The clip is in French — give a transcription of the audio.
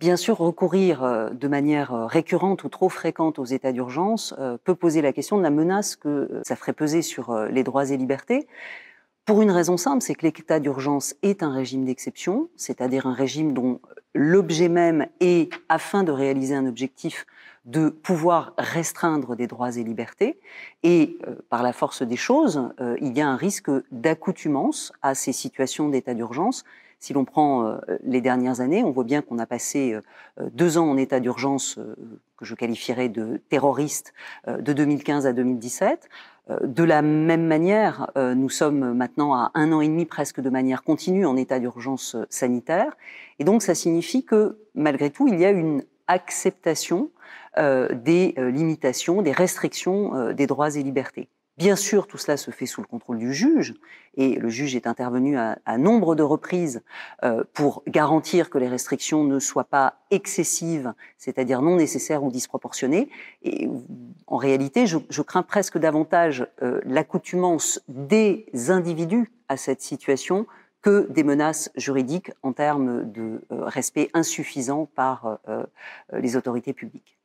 Bien sûr, recourir euh, de manière euh, récurrente ou trop fréquente aux états d'urgence euh, peut poser la question de la menace que ça ferait peser sur les droits et libertés. Pour une raison simple, c'est que l'état d'urgence est un régime d'exception, c'est-à-dire un régime dont l'objet même est, afin de réaliser un objectif de pouvoir restreindre des droits et libertés. Et euh, par la force des choses, euh, il y a un risque d'accoutumance à ces situations d'état d'urgence. Si l'on prend euh, les dernières années, on voit bien qu'on a passé deux ans en état d'urgence que je qualifierais de terroriste de 2015 à 2017. Euh, de la même manière, euh, nous sommes maintenant à un an et demi presque de manière continue en état d'urgence euh, sanitaire. Et donc ça signifie que malgré tout, il y a une acceptation des limitations, des restrictions des droits et libertés. Bien sûr, tout cela se fait sous le contrôle du juge, et le juge est intervenu à, nombre de reprises euh, pour garantir que les restrictions ne soient pas excessives, c'est-à-dire non nécessaires ou disproportionnées. Et en réalité, je, crains presque davantage euh, l'accoutumance des individus à cette situation que des menaces juridiques en termes de euh, respect insuffisant par les autorités publiques.